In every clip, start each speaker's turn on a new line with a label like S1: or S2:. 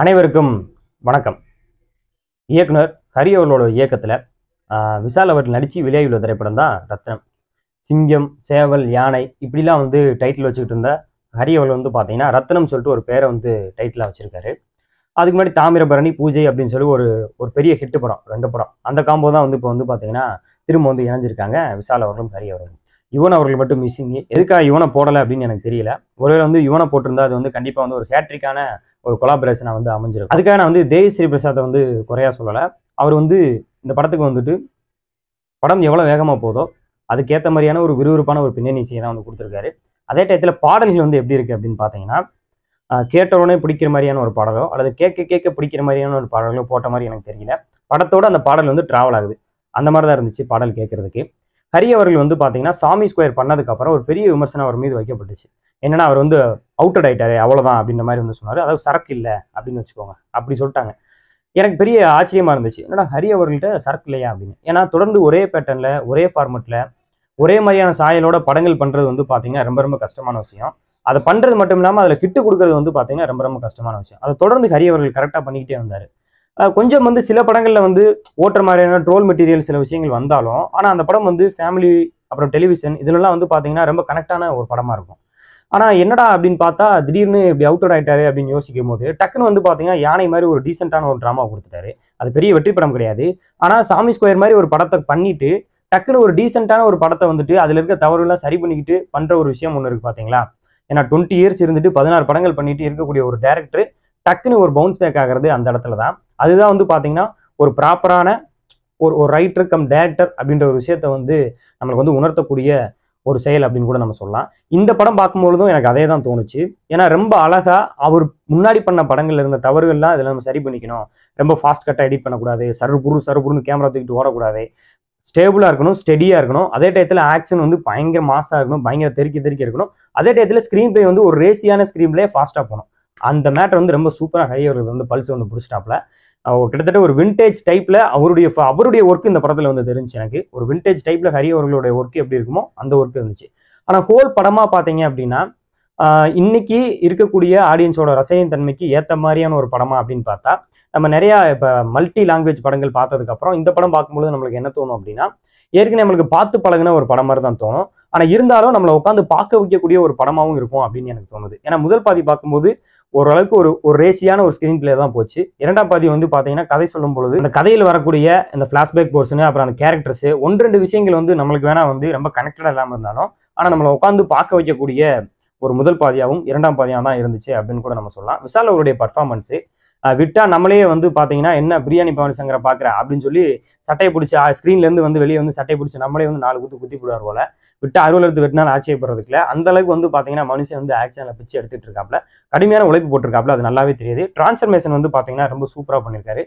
S1: அனைவருக்கும் வணக்கம் இயக்குனர் ஹரி அவர்களோட இயக்கத்தில் விசால் அவர்கள் நடித்து வெளியாகியுள்ள திரைப்படம் தான் ரத்னம் சிங்கம் சேவல் யானை இப்படிலாம் வந்து டைட்டில் வச்சுக்கிட்டு இருந்த ஹரி அவர்கள் வந்து பார்த்தீங்கன்னா ரத்னம் சொல்லிட்டு ஒரு பேரை வந்து டைட்டிலாக வச்சுருக்காரு அதுக்கு முன்னாடி தாமிரபரணி பூஜை அப்படின்னு சொல்லி ஒரு ஒரு பெரிய ஹிட்டு படம் ரெண்டு படம் அந்த காம்போ தான் வந்து இப்போ வந்து பார்த்தீங்கன்னா திரும்ப வந்து இணைஞ்சிருக்காங்க விசால் அவர்களும் ஹரி அவர்களும் யுவன் அவர்கள் மட்டும் மிஸ்ஸிங்கு எதுக்காக யுவனை போடலை அப்படின்னு எனக்கு தெரியல ஒருவேளை வந்து யுவனை போட்டிருந்தா அது வந்து கண்டிப்பாக வந்து ஒரு ஹேட்ரிக்கான ஒரு கொலாபரேஷனாக வந்து அமைஞ்சிருக்கும் அதுக்காக நான் வந்து தேவி ஸ்ரீ பிரசாத்தை வந்து குறையா சொல்லலை அவர் வந்து இந்த படத்துக்கு வந்துட்டு படம் எவ்வளோ வேகமாக போதோ அதுக்கேற்ற மாதிரியான ஒரு விறுவிறுப்பான ஒரு பின்னணி செய்ய தான் வந்து கொடுத்துருக்காரு அதே டயத்தில் பாடல்கள் வந்து எப்படி இருக்குது அப்படின்னு பார்த்தீங்கன்னா கேட்டவுடனே பிடிக்கிற மாதிரியான ஒரு பாடலோ அல்லது கேட்க கேட்க பிடிக்கிற மாதிரியான ஒரு பாடலோ போட்ட மாதிரி எனக்கு தெரியல படத்தோடு அந்த பாடல் வந்து ட்ராவல் ஆகுது அந்த மாதிரி தான் இருந்துச்சு பாடல் கேட்குறதுக்கு ஹரி அவர்கள் வந்து பார்த்தீங்கன்னா சாமி ஸ்கொயர் பண்ணதுக்கப்புறம் ஒரு பெரிய விமர்சனம் அவர் மீது வைக்கப்பட்டுச்சு என்னன்னா அவர் வந்து அவுட்டட் ஆயிட்டாரு அவ்வளோதான் அப்படின்ற மாதிரி வந்து சொன்னார் அதாவது சரக்கு இல்லை அப்படின்னு வச்சுக்கோங்க அப்படி சொல்லிட்டாங்க எனக்கு பெரிய ஆச்சரியமாக இருந்துச்சு என்னடா ஹரி அவர்கள்ட்ட சரக்கு இல்லையா அப்படின்னு ஏன்னா தொடர்ந்து ஒரே பேட்டர்னில் ஒரே ஃபார்மெட்டில் ஒரே மாதிரியான சாயலோட படங்கள் பண்ணுறது வந்து பார்த்தீங்கன்னா ரொம்ப ரொம்ப கஷ்டமான விஷயம் அதை பண்ணுறது மட்டும் இல்லாமல் அதில் கிட்டு கொடுக்கறது வந்து பார்த்தீங்கன்னா ரொம்ப ரொம்ப கஷ்டமான விஷயம் அதை தொடர்ந்து ஹரி அவர்கள் கரெக்டாக பண்ணிக்கிட்டே வந்தார் கொஞ்சம் வந்து சில படங்களில் வந்து ஓட்டுற மாதிரியான ட்ரோல் மெட்டீரியல் சில விஷயங்கள் வந்தாலும் ஆனால் அந்த படம் வந்து ஃபேமிலி அப்புறம் டெலிவிஷன் இதுலலாம் வந்து பார்த்தீங்கன்னா ரொம்ப கனெக்டான ஒரு படமாக இருக்கும் ஆனால் என்னடா அப்படின்னு பார்த்தா திடீர்னு இப்படி அவுட் ஆகிட்டாரு அப்படின்னு யோசிக்கும் போது டக்குன்னு வந்து பார்த்தீங்கன்னா யானை மாதிரி ஒரு டீசெண்டான ஒரு ட்ராமா கொடுத்துட்டாரு அது பெரிய வெற்றி படம் கிடையாது ஆனால் சாமி ஸ்கொயர் மாதிரி ஒரு படத்தை பண்ணிட்டு டக்குன்னு ஒரு டீசெண்டான ஒரு படத்தை வந்துட்டு அதில் இருக்க தவறுலாம் சரி பண்ணிக்கிட்டு பண்ணுற ஒரு விஷயம் ஒன்று இருக்குது பார்த்தீங்களா ஏன்னா டுவெண்ட்டி இயர்ஸ் இருந்துட்டு பதினாறு படங்கள் பண்ணிட்டு இருக்கக்கூடிய ஒரு டேரக்டர் டக்குன்னு ஒரு பவுன்ஸ் பேக் ஆகிறது அந்த இடத்துல தான் அதுதான் வந்து பார்த்தீங்கன்னா ஒரு ப்ராப்பரான ஒரு ஒரு ரைட்டர் கம் டேரக்டர் அப்படின்ற ஒரு விஷயத்த வந்து நம்மளுக்கு வந்து உணர்த்தக்கூடிய ஒரு செயல் அப்படின்னு கூட நம்ம சொல்லலாம் இந்த படம் பார்க்கும்பொழுதும் எனக்கு அதே தான் தோணுச்சு ஏன்னா ரொம்ப அழகாக அவர் முன்னாடி பண்ண படங்கள்ல இருந்த தவறுகள்லாம் இதில் நம்ம சரி பண்ணிக்கணும் ரொம்ப ஃபாஸ்ட் கட்டாக எடிட் பண்ணக்கூடாது சரு புருன்னு கேமரா தூக்கிட்டு ஓடக்கூடாது ஸ்டேபிளாக இருக்கணும் ஸ்டெடியாக இருக்கணும் அதே டயத்தில் ஆக்ஷன் வந்து பயங்கர மாசாக இருக்கணும் பயங்கர தெருக்கி தெருக்கி இருக்கணும் அதே டயத்தில் ஸ்க்ரீன் பிளே வந்து ஒரு ரேசியான ஸ்க்ரீன் பிளே ஃபாஸ்ட்டாக போகணும் அந்த மேட்டர் வந்து ரொம்ப சூப்பராக ஹையர் வந்து பல்ஸ் வந்து பிடிச்சிட்டாப்ல கிட்டத்தட்ட ஒரு விண்டேஜ் டைப்பில் அவருடைய அவருடைய ஒர்க் இந்த படத்தில் வந்து தெரிஞ்சு எனக்கு ஒரு விண்டேஜ் டைப்பில் ஹரி அவர்களுடைய ஒர்க் எப்படி இருக்குமோ அந்த ஒர்க் இருந்துச்சு ஆனால் ஹோல் படமாக பார்த்தீங்க அப்படின்னா இன்னைக்கு இருக்கக்கூடிய ஆடியன்ஸோட ரசையின் தன்மைக்கு ஏற்ற மாதிரியான ஒரு படமா அப்படின்னு பார்த்தா நம்ம நிறையா இப்போ மல்டி லாங்குவேஜ் படங்கள் பார்த்ததுக்கப்புறம் இந்த படம் பார்க்கும்போது நம்மளுக்கு என்ன தோணும் அப்படின்னா ஏற்கனவே நம்மளுக்கு பார்த்து பழகின ஒரு படம் மாதிரி தான் தோணும் ஆனால் இருந்தாலும் நம்மளை உட்காந்து பார்க்க வைக்கக்கூடிய ஒரு படமாகவும் இருக்கும் அப்படின்னு எனக்கு தோணுது ஏன்னா முதல் பாதி பார்க்கும்போது ஓரளவுக்கு ஒரு ஒரு ரேசியான ஒரு ஸ்க்ரீன் பிளே தான் போச்சு இரண்டாம் பாதி வந்து பார்த்தீங்கன்னா கதை சொல்லும் பொழுது அந்த கதையில் வரக்கூடிய அந்த ஃப்ளாஷ்பேக் போர்ஷனு அப்புறம் அந்த கேரக்டர்ஸ் ஒன்று ரெண்டு விஷயங்கள் வந்து நம்மளுக்கு வேணால் வந்து ரொம்ப கனெக்டடாக இல்லாமல் இருந்தாலும் ஆனால் நம்மளை உட்காந்து பார்க்க வைக்கக்கூடிய ஒரு முதல் பாதியாகவும் இரண்டாம் பாதியாக தான் இருந்துச்சு அப்படின்னு கூட நம்ம சொல்லலாம் விஷால் அவருடைய பர்ஃபார்மன்ஸு விட்டால் நம்மளே வந்து பார்த்தீங்கன்னா என்ன பிரியாணி பவன் சங்கரை பார்க்குற அப்படின்னு சொல்லி சட்டையை பிடிச்சி ஸ்க்ரீன்லேருந்து வந்து வெளியே வந்து சட்டையை பிடிச்சி நம்மளே வந்து நாலு குத்து குத்தி போடுவார் போல விட்டு அறுவல் எடுத்து வெட்டினாலும் ஆச்சரியப்படுறதுக்குல அந்த அளவுக்கு வந்து பார்த்தீங்கன்னா மனுஷன் வந்து ஆக்ஷனில் பிச்சு எடுத்துட்டு இருக்காப்ல கடுமையான உழைப்பு போட்டிருக்காப்ல அது நல்லாவே தெரியுது டிரான்ஸ்ஃபர்மேஷன் வந்து பார்த்தீங்கன்னா ரொம்ப சூப்பராக பண்ணியிருக்காரு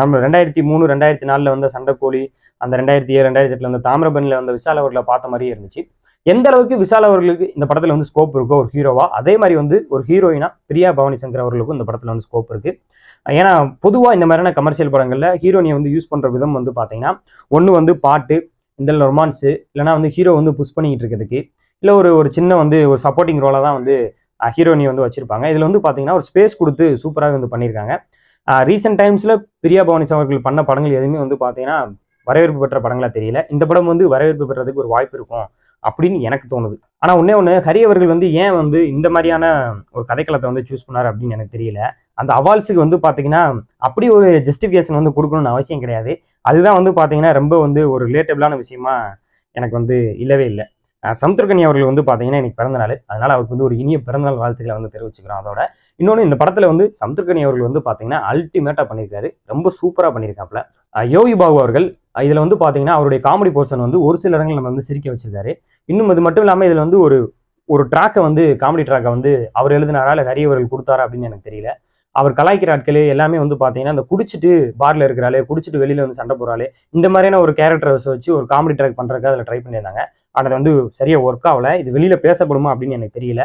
S1: நம்ம ரெண்டாயிரத்தி மூணு ரெண்டாயிரத்தி நாலில் வந்த சண்டைக்கோழி அந்த ரெண்டாயிரத்தி ஏழு ரெண்டாயிரத்தி எட்டில் வந்து தாமிரபரணியில் வந்த விசால அவர்களை பார்த்த மாதிரியே இருந்துச்சு எந்த அளவுக்கு விஷால் அவர்களுக்கு இந்த படத்தில் வந்து ஸ்கோப் இருக்கோ ஒரு ஹீரோவா அதே மாதிரி வந்து ஒரு ஹீரோயினா பிரியா பவானி சங்கர் அவர்களுக்கும் இந்த படத்தில் வந்து ஸ்கோப் இருக்கு ஏன்னா பொதுவாக இந்த மாதிரியான கமர்ஷியல் படங்களில் ஹீரோனியை வந்து யூஸ் பண்ணுற விதம் வந்து பார்த்தீங்கன்னா ஒன்று வந்து பாட்டு இந்த ரொமான்ஸு இல்லைனா வந்து ஹீரோ வந்து புஷ் பண்ணிக்கிட்டு இருக்கிறதுக்கு இல்லை ஒரு ஒரு சின்ன வந்து ஒரு சப்போர்ட்டிங் ரோலாக தான் வந்து ஹீரோனியை வந்து வச்சுருப்பாங்க இதில் வந்து பார்த்தீங்கன்னா ஒரு ஸ்பேஸ் கொடுத்து சூப்பராக வந்து பண்ணியிருக்காங்க ரீசெண்ட் டைம்ஸில் பிரியா பவானி அவர்கள் பண்ண படங்கள் எதுவுமே வந்து பார்த்தீங்கன்னா வரவேற்பு பெற்ற படங்களாக தெரியல இந்த படம் வந்து வரவேற்பு பெறதுக்கு ஒரு வாய்ப்பு இருக்கும் அப்படின்னு எனக்கு தோணுது ஆனால் ஒன்றே ஒன்று ஹரி அவர்கள் வந்து ஏன் வந்து இந்த மாதிரியான ஒரு கதைக்களத்தை வந்து சூஸ் பண்ணார் அப்படின்னு எனக்கு தெரியல அந்த அவால்ஸுக்கு வந்து பார்த்தீங்கன்னா அப்படி ஒரு ஜஸ்டிஃபிகேஷன் வந்து கொடுக்கணும்னு அவசியம் கிடையாது அதுதான் வந்து பார்த்தீங்கன்னா ரொம்ப வந்து ஒரு ரிலேட்டபிளான விஷயமா எனக்கு வந்து இல்லவே இல்லை சமுத்திரகனி அவர்கள் வந்து பார்த்தீங்கன்னா எனக்கு பிறந்தநாள் அதனால் அவருக்கு வந்து ஒரு இனிய பிறந்தநாள் வாழ்த்துக்களை வந்து தெரிவிச்சுக்கிறோம் அதோட இன்னொன்று இந்த படத்தில் வந்து சமுத்திரகனி அவர்கள் வந்து பார்த்தீங்கன்னா அல்டிமேட்டாக பண்ணியிருக்காரு ரொம்ப சூப்பராக பண்ணியிருக்காப்புல யோகி பாபு அவர்கள் இதில் வந்து பார்த்தீங்கன்னா அவருடைய காமெடி போர்ஷன் வந்து ஒரு சில இடங்கள் நம்ம வந்து சிரிக்க வச்சிருக்காரு இன்னும் அது மட்டும் இல்லாமல் இதில் வந்து ஒரு ஒரு ட்ராக்கை வந்து காமெடி ட்ராக்கை வந்து அவர் எழுதினாரா இல்லை ஹரி அவர்கள் கொடுத்தாரா அப்படின்னு எனக்கு தெரியல அவர் கலாய்க்கிற ஆட்களே எல்லாமே வந்து பார்த்தீங்கன்னா அந்த குடிச்சிட்டு பாரில் இருக்கிறாளே குடிச்சிட்டு வெளியில் வந்து சண்டை போகிறாலே இந்த மாதிரியான ஒரு கேரக்டர்ஸ் வச்சு ஒரு காமெடி ட்ராக் பண்ணுறதுக்கு அதில் ட்ரை பண்ணியிருந்தாங்க ஆனால் வந்து சரியாக ஒர்க் ஆகலை இது வெளியில் பேசப்படுமா அப்படின்னு எனக்கு தெரியல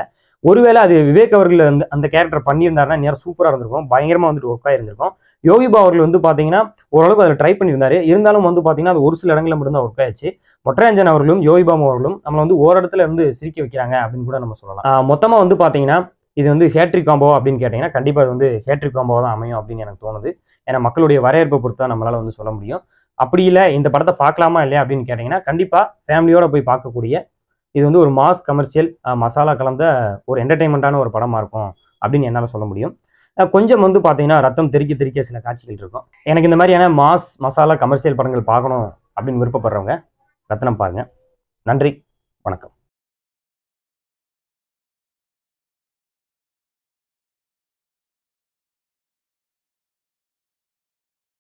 S1: ஒருவேளை அது விவேக் அவர்கள் அந்த அந்த கேரக்டர் பண்ணியிருந்தாருனா நேரம் சூப்பராக இருந்திருக்கும் பயங்கரமாக வந்துட்டு ஒர்க்காக இருந்திருக்கும் யோகிபா அவர்கள் வந்து பார்த்தீங்கன்னா ஓரளவுக்கு அதில் ட்ரை பண்ணியிருந்தாரு இருந்தாலும் வந்து பார்த்தீங்கன்னா அது ஒரு சில இடங்களில் மட்டும்தான் ஒர்க் ஆயிடுச்சு ஒற்றையஞ்சன் அவர்களும் யோகிபாமு அவர்களும் நம்மளை வந்து ஓரிடத்துல இருந்து சிரிக்க வைக்கிறாங்க அப்படின்னு கூட நம்ம சொல்லலாம் மொத்தமாக வந்து பார்த்தீங்கன்னா இது வந்து ஹேட்ரிக் காம்போ அப்படின்னு கேட்டிங்கன்னா கண்டிப்பாக இது வந்து ஹேட்ரிக் காம்போ தான் அமையும் அப்படின்னு எனக்கு தோணுது ஏன்னா மக்களுடைய வரையறுப்பை பொறுத்து தான் நம்மளால் வந்து சொல்ல முடியும் அப்படி இல்லை இந்த படத்தை பார்க்கலாமா இல்லையா அப்படின்னு கேட்டிங்கன்னா கண்டிப்பாக ஃபேமிலியோடு போய் பார்க்கக்கூடிய இது வந்து ஒரு மாஸ் கமர்ஷியல் மசாலா கலந்த ஒரு என்டர்டைன்மெண்ட்டான ஒரு படமாக இருக்கும் அப்படின்னு என்னால் சொல்ல முடியும் கொஞ்சம் வந்து பார்த்தீங்கன்னா ரத்தம் தெறிக்க திருக்கிய சில காட்சிகள் இருக்கும் எனக்கு இந்த மாதிரியான மாஸ் மசாலா கமர்ஷியல் படங்கள் பார்க்கணும் அப்படின்னு விருப்பப்படுறவங்க ரத்னம் பாருங்கள் நன்றி வணக்கம்